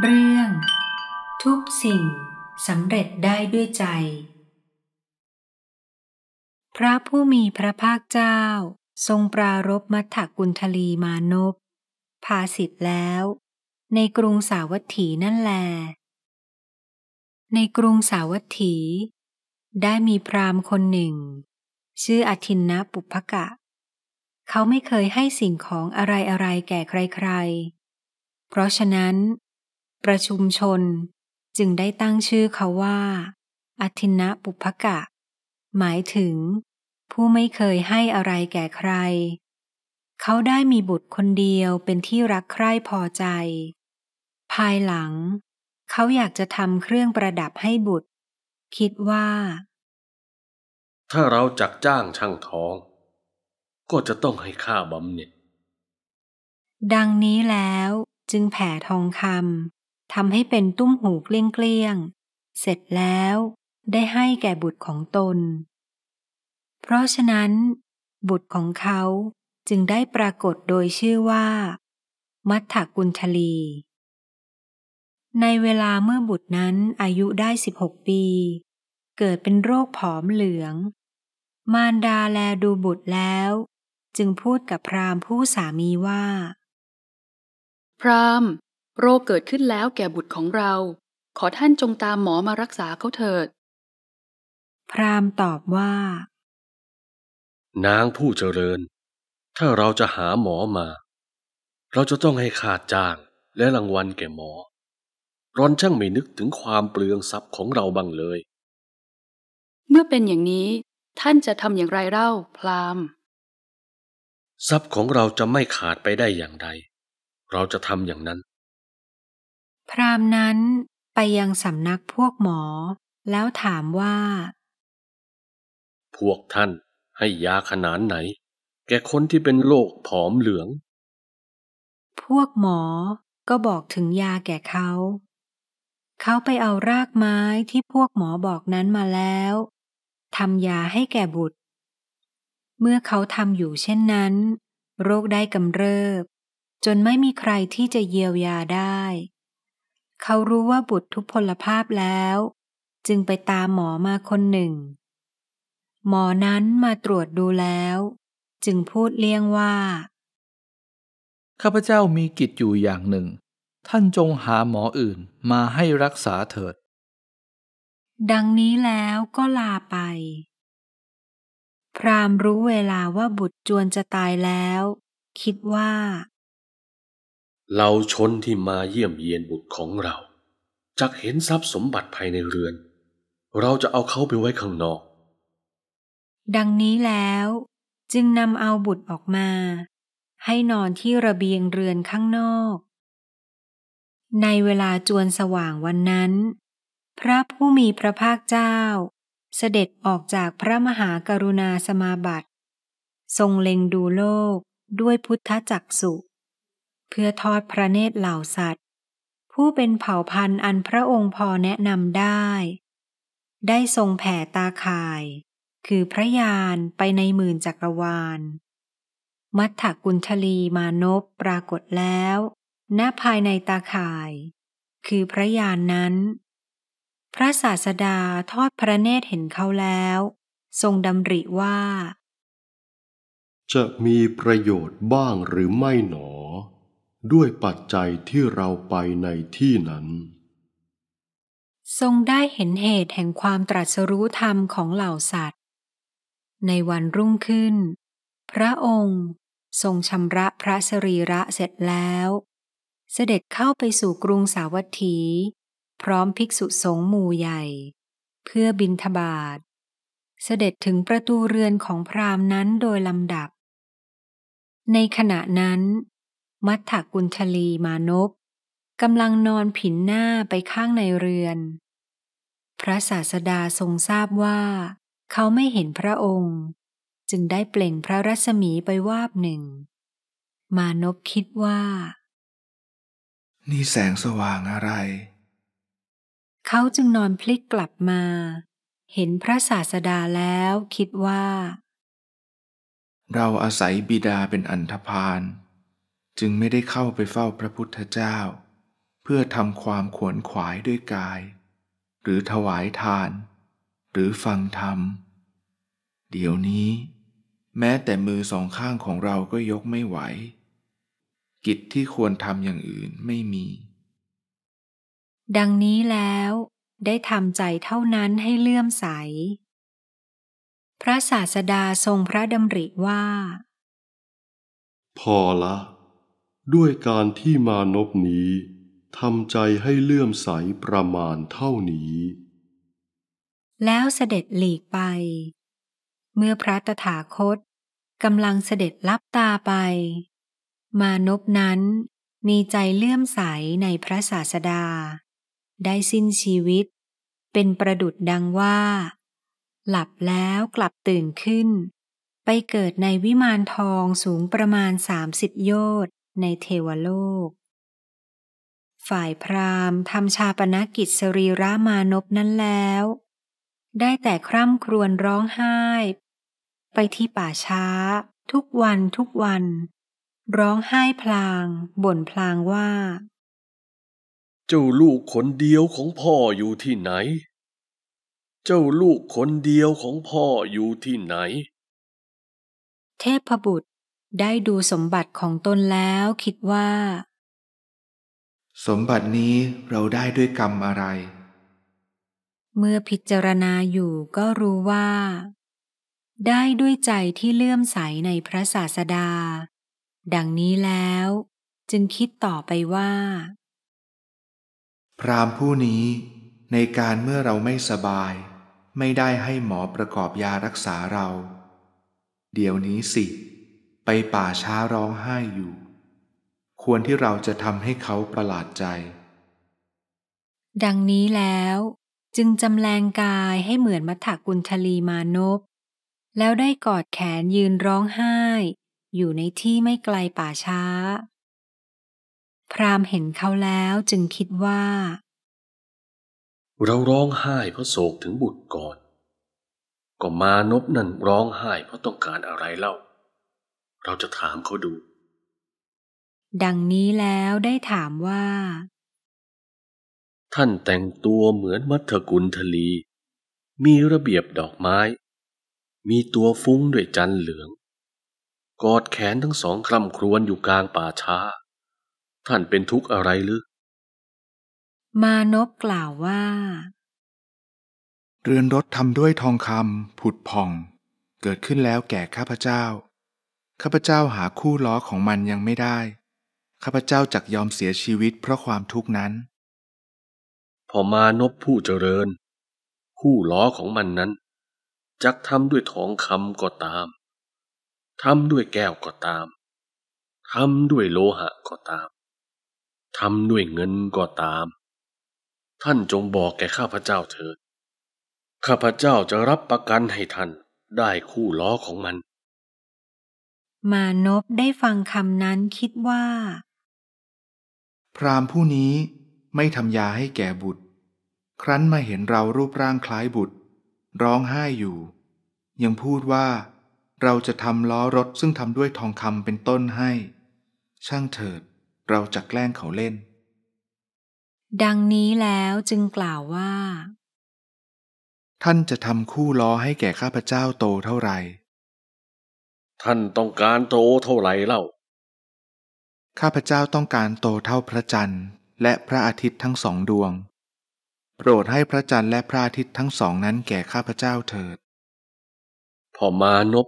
เรื่อง ทุกสิ่งสำเร็จได้ด้วยใจ พระผู้มีพระภาคเจ้าทรงปรารบมัทธกุลทลีมานพ ภาสิทธ์แล้ว ในกรุงสาวัตถีนั่นแล ในกรุงสาวัตถี ได้มีพราหมณ์คนหนึ่ง ชื่ออทินนะปุพกะ เขาไม่เคยให้สิ่งของอะไรอะไรแก่ใคร ๆ เพราะฉะนั้นประชุมชนจึงได้ตั้งชื่อเขาว่าอธินะปุพกะ หมายถึงผู้ไม่เคยให้อะไรแก่ใคร เขาได้มีบุตรคนเดียวเป็นที่รักใคร่พอใจ ภายหลังเขาอยากจะทำเครื่องประดับให้บุตร คิดว่า ถ้าเราจักจ้างช่างทอง ก็จะต้องให้ค่าบำเหน็จดังนี้แล้วจึงแผ่ทองคำทำให้เป็นตุ้มหูเกลี้ยง เสร็จแล้วได้ให้แก่บุตรของตน เพราะฉะนั้น บุตรของเขาจึงได้ปรากฏโดยชื่อว่า มัทธกุลทลี ในเวลาเมื่อบุตรนั้นอายุได้ 16 ปี เกิดเป็นโรคผอมเหลือง มารดาแลดูบุตรแล้ว จึงพูดกับพราหมณ์ผู้สามีว่า พราหมณโรคเกิดขึ้นแล้วแก่บุตรของเรา ขอท่านจงตามหมอมารักษาเขาเถิด พราหมณ์ตอบว่า นางผู้เจริญ ถ้าเราจะหาหมอมา เราจะต้องให้ขาดจ้างและรางวัลแก่หมอร้อนช่างไม่นึกถึงความเปลืองทรัพย์ของเราบ้างเลย เมื่อเป็นอย่างนี้ ท่านจะทำอย่างไรเล่าพรามทรัพย์ของเราจะไม่ขาดไปได้อย่างไรเราจะทำอย่างนั้นพรามนั้นไปยังสำนักพวกหมอแล้วถามว่า พวกท่านให้ยาขนาดไหน แก่คนที่เป็นโรคผอมเหลือง พวกหมอก็บอกถึงยาแก่เขา เขาไปเอารากไม้ที่พวกหมอบอกนั้นมาแล้วทำยาให้แก่บุตร เมื่อเขาทำอยู่เช่นนั้น โรคได้กำเริบ จนไม่มีใครที่จะเยียวยาได้เขารู้ว่าบุตรทุพพลภาพแล้ว จึงไปตามหมอมาคนหนึ่ง หมอนั้นมาตรวจดูแล้ว จึงพูดเลี่ยงว่า ข้าพเจ้ามีกิจอยู่อย่างหนึ่ง ท่านจงหาหมออื่นมาให้รักษาเถิด ดังนี้แล้วก็ลาไป พรามรู้เวลาว่าบุตรจวนจะตายแล้ว คิดว่าเราชนที่มาเยี่ยมเยียนบุตรของเราจักเห็นทรัพย์สมบัติภายในเรือน เราจะเอาเขาไปไว้ข้างนอก ดังนี้แล้ว จึงนำเอาบุตรออกมา ให้นอนที่ระเบียงเรือนข้างนอก ในเวลาจวนสว่างวันนั้น พระผู้มีพระภาคเจ้า เสด็จออกจากพระมหากรุณาสมาบัติทรงเล็งดูโลกด้วยพุทธจักสุเพื่อทอดพระเนตรเหล่าสัตว์ ผู้เป็นเผ่าพันธุ์อันพระองค์พอแนะนำได้ ได้ทรงแผ่ตาข่าย คือพระยานไปในหมื่นจักรวาล มัทถกุณทลีมานพปรากฏแล้วณภายในตาข่าย คือพระยานนั้น พระศาสดาทอดพระเนตรเห็นเขาแล้ว ทรงดำริว่า จะมีประโยชน์บ้างหรือไม่หนอด้วยปัจจัยที่เราไปในที่นั้น ทรงได้เห็นเหตุแห่งความตรัสรู้ธรรมของเหล่าสัตว์ ในวันรุ่งขึ้น พระองค์ทรงชำระพระสรีระเสร็จแล้ว เสด็จเข้าไปสู่กรุงสาวัตถี พร้อมภิกษุสงฆ์หมู่ใหญ่ เพื่อบินทบาท เสด็จถึงประตูเรือนของพราหมณ์นั้นโดยลำดับ ในขณะนั้นมัทธกุลชลีมานพกำลังนอนผินหน้าไปข้างในเรือน พระศาสดาทรงทราบว่าเขาไม่เห็นพระองค์ จึงได้เปล่งพระรัศมีไปวาบหนึ่ง มานพคิดว่า นี่แสงสว่างอะไร เขาจึงนอนพลิกกลับมา เห็นพระศาสดาแล้วคิดว่า เราอาศัยบิดาเป็นอันธพาลจึงไม่ได้เข้าไปเฝ้าพระพุทธเจ้า เพื่อทำความขวนขวายด้วยกาย หรือถวายทาน หรือฟังธรรม เดี๋ยวนี้ แม้แต่มือสองข้างของเราก็ยกไม่ไหว กิจที่ควรทำอย่างอื่นไม่มี ดังนี้แล้ว ได้ทำใจเท่านั้นให้เลื่อมใส พระศาสดาทรงพระดำริว่า พอละด้วยการที่มานพนี้ทำใจให้เลื่อมใสประมาณเท่านี้ แล้วเสด็จหลีกไป เมื่อพระตถาคตกำลังเสด็จลับตาไป มานพนั้นมีใจเลื่อมใสในพระศาสดา ได้สิ้นชีวิตเป็นประดุดดังว่า หลับแล้วกลับตื่นขึ้น ไปเกิดในวิมานทองสูงประมาณสามสิบโยชนในเทวโลก ฝ่ายพราหมณ์ทำชาปนกิจสรีรามานพนั้นแล้ว ได้แต่คร่ำครวญร้องไห้ ไปที่ป่าช้า ทุกวันทุกวัน ร้องไห้พลางบ่นพลางว่า เจ้าลูกคนเดียวของพ่ออยู่ที่ไหน เจ้าลูกคนเดียวของพ่ออยู่ที่ไหน เทพบุตรได้ดูสมบัติของตนแล้วคิดว่า สมบัตินี้เราได้ด้วยกรรมอะไร เมื่อพิจารณาอยู่ก็รู้ว่า ได้ด้วยใจที่เลื่อมใสในพระศาสดา ดังนี้แล้ว จึงคิดต่อไปว่า พรามผู้นี้ ในการเมื่อเราไม่สบาย ไม่ได้ให้หมอประกอบยารักษาเรา เดี๋ยวนี้สิไปป่าช้าร้องไห้อยู่ ควรที่เราจะทำให้เขาประหลาดใจ ดังนี้แล้ว จึงจำแรงกายให้เหมือนมัถกุลทลีมานพ แล้วได้กอดแขนยืนร้องไห้ อยู่ในที่ไม่ไกลป่าช้า พรามเห็นเขาแล้วจึงคิดว่า เราร้องไห้เพราะโศกถึงบุตรก่อนก็มานพนั่นร้องไห้เพราะต้องการอะไรเล่าเราจะถามเขาดู ดังนี้แล้วได้ถามว่า ท่านแต่งตัวเหมือนมัทกุลทลี มีระเบียบดอกไม้ มีตัวฟุ้งด้วยจันเหลือง กอดแขนทั้งสองคลำครวนอยู่กลางป่าช้า ท่านเป็นทุกข์อะไรหรือ มานพกล่าวว่า เรือนรถทำด้วยทองคำผุดผ่อง เกิดขึ้นแล้วแก่ข้าพเจ้าข้าพเจ้าหาคู่ล้อของมันยังไม่ได้ ข้าพเจ้าจักยอมเสียชีวิตเพราะความทุกข์นั้น พอมานพผู้เจริญคู่ล้อของมันนั้น จักทำด้วยทองคำก็ตามทำด้วยแก้วก็ตามทำด้วยโลหะก็ตามทำด้วยเงินก็ตาม ท่านจงบอกแก่ข้าพเจ้าเถิด ข้าพเจ้าจะรับประกันให้ท่านได้คู่ล้อของมันมานพได้ฟังคำนั้นคิดว่า พรามผู้นี้ไม่ทำยาให้แก่บุตร ครั้นมาเห็นเรารูปร่างคล้ายบุตร ร้องไห้อยู่ ยังพูดว่า เราจะทำล้อรถซึ่งทำด้วยทองคำเป็นต้นให้ ช่างเถิดเราจะแกล้งเขาเล่น ดังนี้แล้วจึงกล่าวว่า ท่านจะทำคู่ล้อให้แก่ข้าพเจ้าโตเท่าไหร่ท่านต้องการโตเท่าไหร่เล่า ข้าพเจ้าต้องการโตเท่าพระจันทร์และพระอาทิตย์ทั้งสองดวง โปรดให้พระจันทร์และพระอาทิตย์ทั้งสองนั้นแก่ข้าพเจ้าเถิด พอมานพ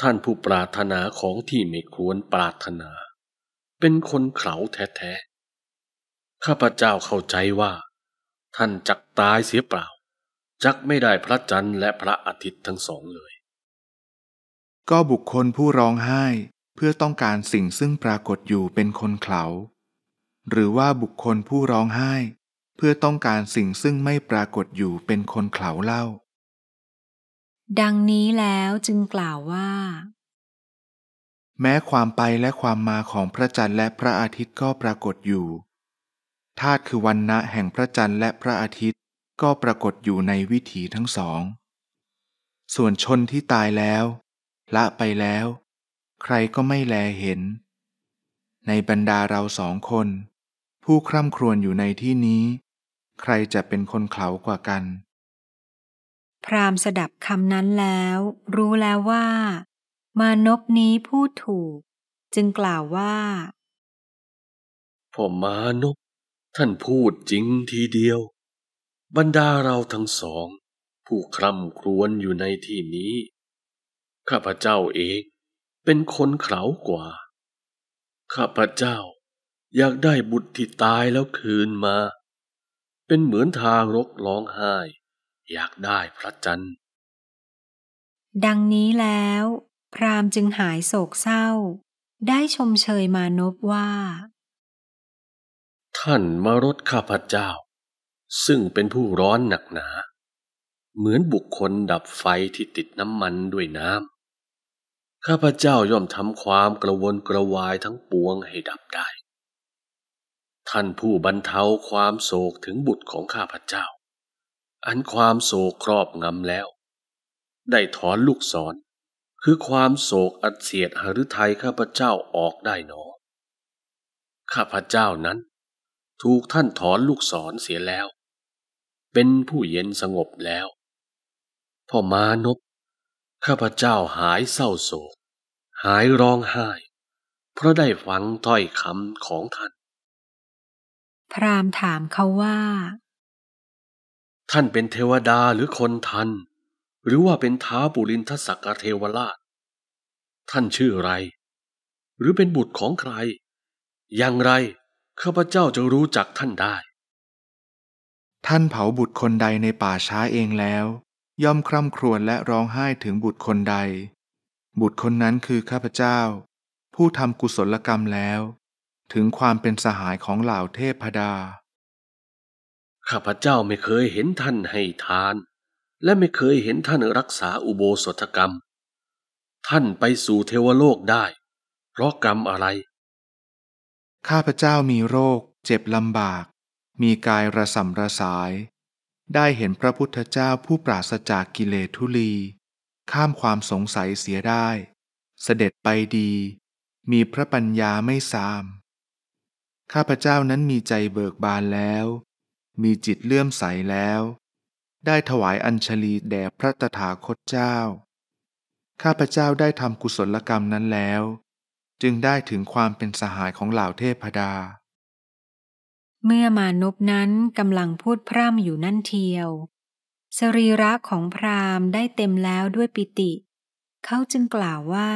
ท่านผู้ปรารถนาของที่ไม่ควรปรารถนา เป็นคนเข่าแท้ๆข้าพเจ้าเข้าใจว่า ท่านจักตายเสียเปล่า จักไม่ได้พระจันทร์และพระอาทิตย์ทั้งสองเลยก็บุคคลผู้ร้องไห้ เพื่อต้องการสิ่งซึ่งปรากฏอยู่เป็นคนเขาหรือว่าบุคคลผู้ร้องไห้เพื่อต้องการสิ่งซึ่งไม่ปรากฏอยู่เป็นคนเขาเล่า ดังนี้แล้วจึงกล่าวว่า แม้ความไปและความมาของพระจันทร์และพระอาทิตย์ก็ปรากฏอยู่ ธาตุคือวันณะแห่งพระจันทร์และพระอาทิตย์ก็ปรากฏอยู่ในวิถีทั้งสอง ส่วนชนที่ตายแล้วละไปแล้ว ใครก็ไม่แลเห็น ในบรรดาเราสองคน ผู้คร่ำครวญอยู่ในที่นี้ ใครจะเป็นคนเขากว่ากัน พรามสดับคำนั้นแล้ว รู้แล้วว่ามานพนี้พูดถูก จึงกล่าวว่าพมอมานพท่านพูดจริงทีเดียว บรรดาเราทั้งสอง ผู้คร่ำครวญอยู่ในที่นี้ข้าพเจ้าเองเป็นคนเขากว่าข้าพเจ้าอยากได้บุตรที่ตายแล้วคืนมา เป็นเหมือนทางรกร้องไห้ อยากได้พระจันทร์ ดังนี้แล้ว พรามจึงหายโศกเศร้า ได้ชมเชยมานพว่า ท่านมารดข้าพเจ้า ซึ่งเป็นผู้ร้อนหนักหนา เหมือนบุคคลดับไฟที่ติดน้ำมันด้วยน้ำข้าพเจ้าย่อมทำความกระวนกระวายทั้งปวงให้ดับได้ ท่านผู้บรรเทาความโศกถึงบุตรของข้าพเจ้า อันความโศกครอบงำแล้ว ได้ถอนลูกศรคือความโศกอัดเสียดหฤทัยข้าพเจ้าออกได้หนอ ข้าพเจ้านั้น ถูกท่านถอนลูกศรเสียแล้ว เป็นผู้เย็นสงบแล้วพ่อมานพข้าพเจ้าหายเศร้าโศก หายร้องไห้ เพราะได้ฟังถ้อยคำของท่าน พราหมณ์ถามเขาว่า ท่านเป็นเทวดาหรือคนทัน หรือว่าเป็นท้าปุรินทศักเทวราช ท่านชื่ออะไร หรือเป็นบุตรของใคร อย่างไรข้าพเจ้าจะรู้จักท่านได้ ท่านเผาบุตรคนใดในป่าช้าเองแล้วย่อมคร่ำครวญและร้องไห้ถึงบุตรคนใด บุตรคนนั้นคือข้าพเจ้า ผู้ทำกุศลกรรมแล้ว ถึงความเป็นสหายของเหล่าเทพดา ข้าพเจ้าไม่เคยเห็นท่านให้ทาน และไม่เคยเห็นท่านรักษาอุโบสถกรรม ท่านไปสู่เทวโลกได้ เพราะกรรมอะไร ข้าพเจ้ามีโรค เจ็บลำบาก มีกายระสำระสายได้เห็นพระพุทธเจ้าผู้ปราศจากกิเลสทุลี ข้ามความสงสัยเสียได้ เสด็จไปดี มีพระปัญญาไม่ซาม ข้าพเจ้านั้นมีใจเบิกบานแล้ว มีจิตเลื่อมใสแล้ว ได้ถวายอัญชลีแด่พระตถาคตเจ้า ข้าพเจ้าได้ทำกุศลกรรมนั้นแล้ว จึงได้ถึงความเป็นสหายของเหล่าเทพดาเมื่อมานพนั้นกำลังพูดพร่ำอยู่นั่นเทียว สรีระของพราหมณ์ได้เต็มแล้วด้วยปิติ เขาจึงกล่าวว่า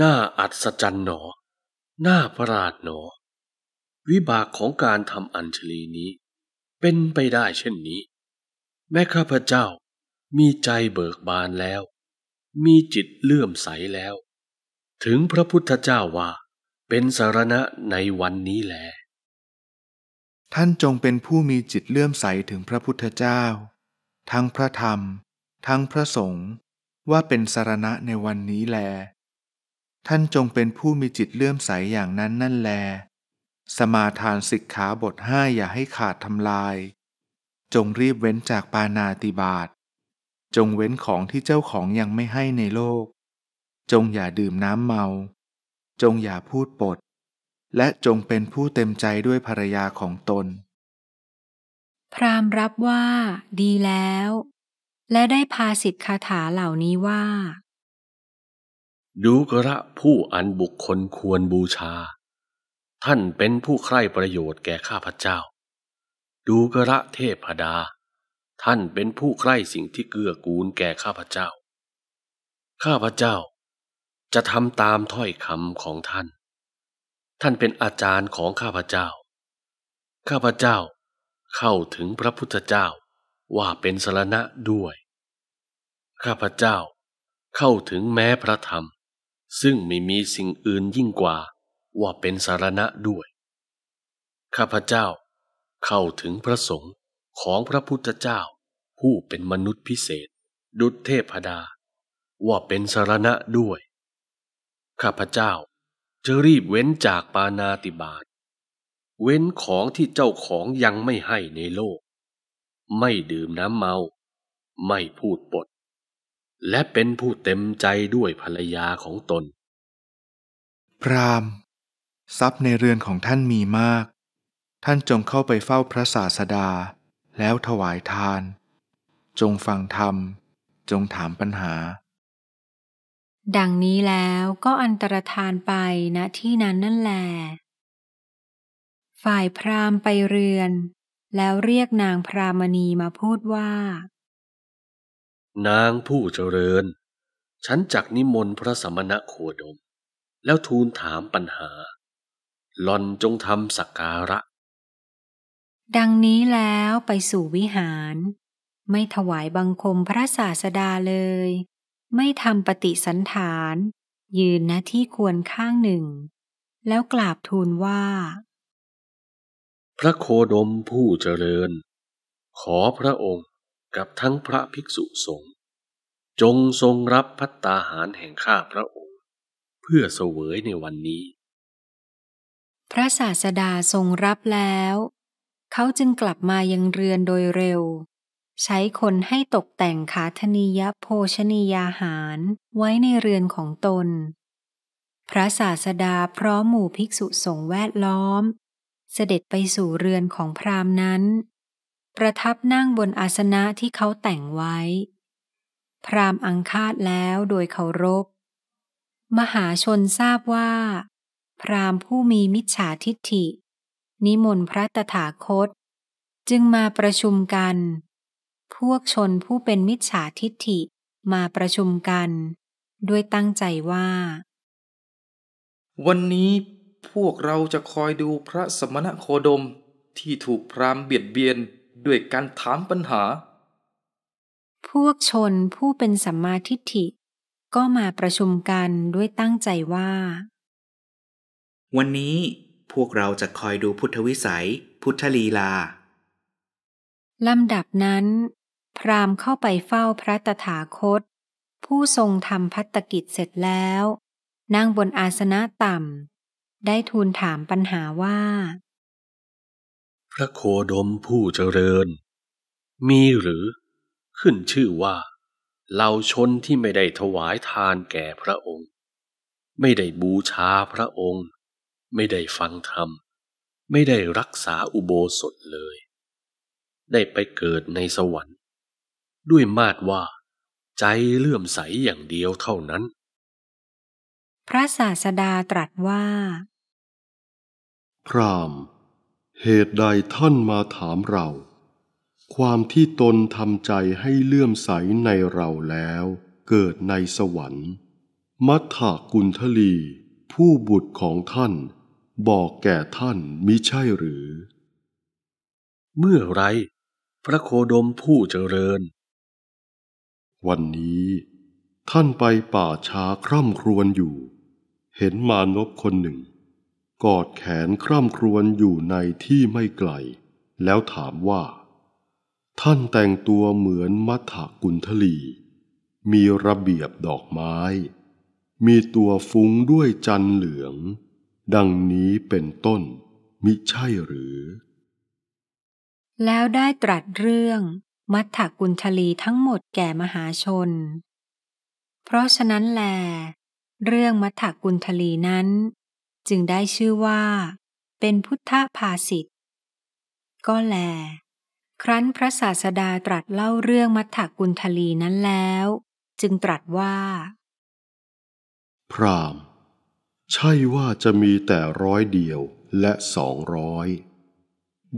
น่าอัศจรรย์หนอน่าประหลาดหนอ วิบากของการทำอัญชลีนี้ เป็นไปได้เช่นนี้ แม่ข้าพเจ้ามีใจเบิกบานแล้ว มีจิตเลื่อมใสแล้ว ถึงพระพุทธเจ้าว่าเป็นสารณะในวันนี้แหลท่านจงเป็นผู้มีจิตเลื่อมใสถึงพระพุทธเจ้า ทั้งพระธรรม ทั้งพระสงฆ์ว่าเป็นสารณะในวันนี้แล ท่านจงเป็นผู้มีจิตเลื่อมใสอย่างนั้น นั่นแล สมาทานสิกขาบทห้าอย่าให้ขาดทำลาย จงรีบเว้นจากปานาติบาตจงเว้นของที่เจ้าของยังไม่ให้ในโลก จงอย่าดื่มน้ำเมา จงอย่าพูดปดและจงเป็นผู้เต็มใจด้วยภรรยาของตน พรามรับว่า ดีแล้ว และได้พาสิทธิคาถาเหล่านี้ว่า ดูกระผู้อันบุคคลควรบูชา ท่านเป็นผู้ใคร่ประโยชน์แก่ข้าพเจ้า ดูกระเทพดา ท่านเป็นผู้ใคร่สิ่งที่เกื้อกูลแก่ข้าพเจ้า ข้าพเจ้าจะทำตามถ้อยคำของท่านท่านเป็นอาจารย์ของข้าพเจ้า ข้าพเจ้าเข้าถึงพระพุทธเจ้าว่าเป็นสรณะด้วย ข้าพเจ้าเข้าถึงแม้พระธรรม ซึ่งไม่มีสิ่งอื่นยิ่งกว่าว่าเป็นสารณะด้วย ข้าพเจ้าเข้าถึงพระสงฆ์ของพระพุทธเจ้าผู้เป็นมนุษย์พิเศษ ดุจเทพดา ว่าเป็นสารณะด้วย ข้าพเจ้าจะรีบเว้นจากปานาติบาต เว้นของที่เจ้าของยังไม่ให้ในโลก ไม่ดื่มน้ำเมา ไม่พูดปด และเป็นผู้เต็มใจด้วยภรรยาของตน พราม ทรัพย์ในเรือนของท่านมีมาก ท่านจงเข้าไปเฝ้าพระศาสดา แล้วถวายทาน จงฟังธรรม จงถามปัญหาดังนี้แล้วก็อันตรธานไปณที่นั้นนั่นแล ฝ่ายพราหมณ์ไปเรือน แล้วเรียกนางพรามณีมาพูดว่า นางผู้เจริญ ฉันจักนิมนต์พระสมณะโคดม แล้วทูลถามปัญหาหลอนจงทำสักการะ ดังนี้แล้วไปสู่วิหาร ไม่ถวายบังคมพระศาสดาเลยไม่ทำปฏิสันฐาน ยืนณที่ควรข้างหนึ่ง แล้วกราบทูลว่า พระโคดมผู้เจริญ ขอพระองค์กับทั้งพระภิกษุสงฆ์จงทรงรับพัตตาหารแห่งข้าพระองค์ เพื่อเสวยในวันนี้ พระศาสดาทรงรับแล้ว เขาจึงกลับมายังเรือนโดยเร็วใช้คนให้ตกแต่งคาธนียโภชนียาหาร ไว้ในเรือนของตน พระศาสดาพร้อมหมู่ภิกษุสงฆ์แวดล้อม เสด็จไปสู่เรือนของพราหมณ์นั้น ประทับนั่งบนอาสนะที่เขาแต่งไว้ พราหมณ์อังคาดแล้วโดยเคารพ มหาชนทราบว่า พราหมณ์ผู้มีมิจฉาทิฏฐิ นิมนต์พระตถาคต จึงมาประชุมกันพวกชนผู้เป็นมิจฉาทิฏฐิมาประชุมกัน ด้วยตั้งใจว่า วันนี้พวกเราจะคอยดูพระสมณโคดมที่ถูกพรามเบียดเบียนด้วยการถามปัญหา พวกชนผู้เป็นสัมมาทิฏฐิ ก็มาประชุมกันด้วยตั้งใจว่า วันนี้พวกเราจะคอยดูพุทธวิสัย พุทธลีลาลำดับนั้นพราหมณ์เข้าไปเฝ้าพระตถาคต ผู้ทรงทำพัตกิจเสร็จแล้ว นั่งบนอาสนะต่ำได้ทูลถามปัญหาว่า พระโคดมผู้เจริญ มีหรือขึ้นชื่อว่าเหล่าชนที่ไม่ได้ถวายทานแก่พระองค์ ไม่ได้บูชาพระองค์ ไม่ได้ฟังธรรม ไม่ได้รักษาอุโบสถเลย ได้ไปเกิดในสวรรค์ด้วยมาดว่า ใจเลื่อมใสอย่างเดียวเท่านั้น พระศาสดาตรัสว่า พราม เหตุใดท่านมาถามเรา ความที่ตนทำใจให้เลื่อมใสในเราแล้ว เกิดในสวรรค์ มัทธากุลทลี ผู้บุตรของท่าน บอกแก่ท่านมิใช่หรือ เมื่อไร พระโคดมผู้เจริญวันนี้ท่านไปป่าช้าคร่ำครวญอยู่ เห็นมานพคนหนึ่ง กอดแขนคร่ำครวญอยู่ในที่ไม่ไกล แล้วถามว่า ท่านแต่งตัวเหมือนมัทกุลทลี มีระเบียบดอกไม้ มีตัวฟุ้งด้วยจันเหลือง ดังนี้เป็นต้นมิใช่หรือ แล้วได้ตรัสเรื่องมัทธกุลทลีทั้งหมดแก่มหาชน เพราะฉะนั้นแล เรื่องมัทธกุลทลีนั้น จึงได้ชื่อว่า เป็นพุทธภาษิตก็แล ครั้นพระศาสดาตรัสเล่าเรื่องมัทธกุลทลีนั้นแล้ว จึงตรัสว่า พรามใช่ว่าจะมีแต่ร้อยเดียวและสองร้อย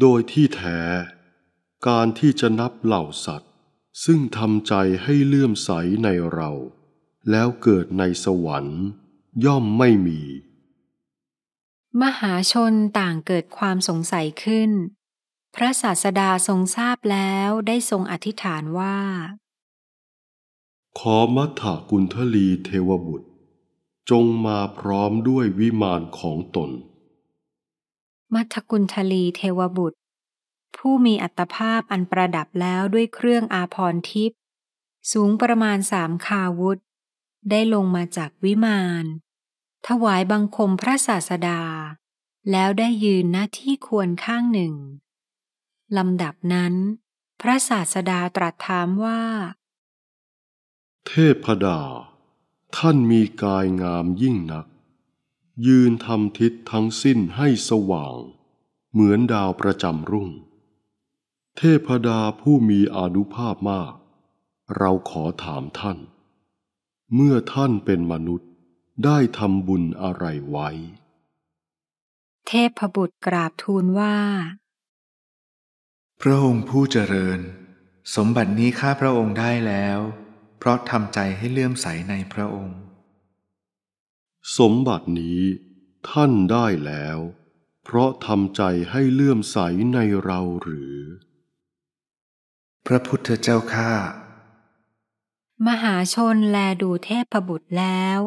โดยที่แท้การที่จะนับเหล่าสัตว์ ซึ่งทำใจให้เลื่อมใสในเรา แล้วเกิดในสวรรค์ย่อมไม่มี มหาชนต่างเกิดความสงสัยขึ้น พระศาสดาทรงทราบแล้วได้ทรงอธิษฐานว่า ขอมัทธกุณทลีเทวบุตร จงมาพร้อมด้วยวิมานของตน มัทกุณทลีเทวบุตรผู้มีอัตภาพอันประดับแล้วด้วยเครื่องอาพรทิพย์ สูงประมาณสามคาวุธได้ลงมาจากวิมานถวายบังคมพระศาสดาแล้วได้ยืนหน้าที่ควรข้างหนึ่ง ลำดับนั้นพระศาสดาตรัสถามว่า เทพดา ท่านมีกายงามยิ่งนัก ยืนทำทิศทั้งสิ้นให้สว่างเหมือนดาวประจำรุ่งเทพดาผู้มีอนุภาพมาก เราขอถามท่าน เมื่อท่านเป็นมนุษย์ได้ทำบุญอะไรไว้ เทพบุตรกราบทูลว่า พระองค์ผู้เจริญ สมบัตินี้ข้าพระองค์ได้แล้ว เพราะทำใจให้เลื่อมใสในพระองค์ สมบัตินี้ท่านได้แล้ว เพราะทำใจให้เลื่อมใสในเราหรือพระพุทธเจ้าข้า มหาชนแลดูเทพบุตรแล้ว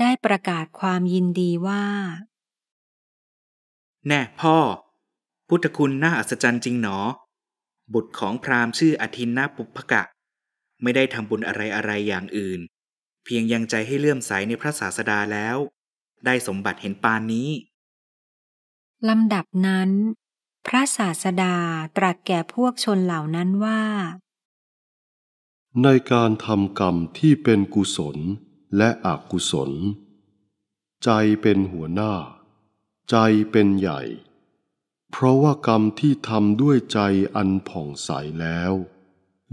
ได้ประกาศความยินดีว่า แน่พ่อ พุทธคุณน่าอัศจรรย์จริงหนอ บุตรของพราหมณ์ชื่ออทินนาปุพกะ ไม่ได้ทำบุญอะไรอะไรอย่างอื่น เพียงยังใจให้เลื่อมใสในพระศาสดาแล้ว ได้สมบัติเห็นปานนี้ ลำดับนั้นพระศาสดาตรัสแก่พวกชนเหล่านั้นว่า ในการทำกรรมที่เป็นกุศลและอกุศล ใจเป็นหัวหน้า ใจเป็นใหญ่ เพราะว่ากรรมที่ทำด้วยใจอันผ่องใสแล้ว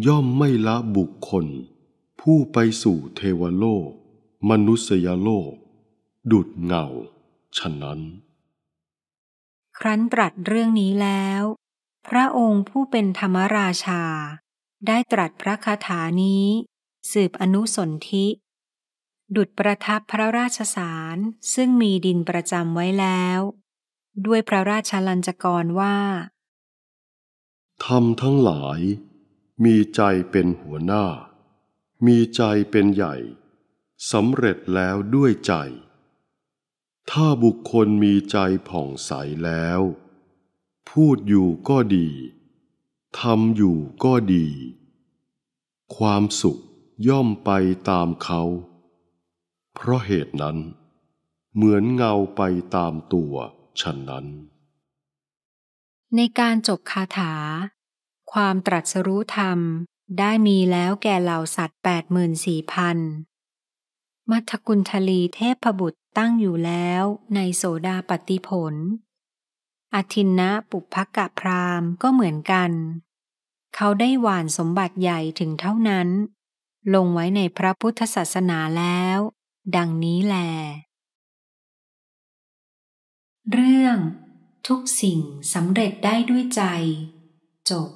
ย่อมไม่ละบุคคล ผู้ไปสู่เทวโลก มนุษยโลก ดุดเงา ฉะนั้นครั้นตรัสเรื่องนี้แล้ว พระองค์ผู้เป็นธรรมราชา ได้ตรัสพระคาถานี้ สืบอนุสนธิดุดประทับพระราชสารซึ่งมีดินประจำไว้แล้ว ด้วยพระราชลัญจกรว่าธรรมทั้งหลาย มีใจเป็นหัวหน้า มีใจเป็นใหญ่สำเร็จแล้วด้วยใจถ้าบุคคลมีใจผ่องใสแล้ว พูดอยู่ก็ดี ทำอยู่ก็ดี ความสุขย่อมไปตามเขา เพราะเหตุนั้น เหมือนเงาไปตามตัวฉันนั้น ในการจบคาถา ความตรัสรู้ธรรมได้มีแล้วแก่เหล่าสัตว์ 8 4 0 0 0มัทกุลทลีเทพบุตรตั้งอยู่แล้วในโสดาปฏิผลอทินนะปุพกะพรามก็เหมือนกัน เขาได้หวานสมบัติใหญ่ถึงเท่านั้น ลงไว้ในพระพุทธศาสนาแล้ว ดังนี้แล เรื่อง ทุกสิ่งสำเร็จได้ด้วยใจ จบ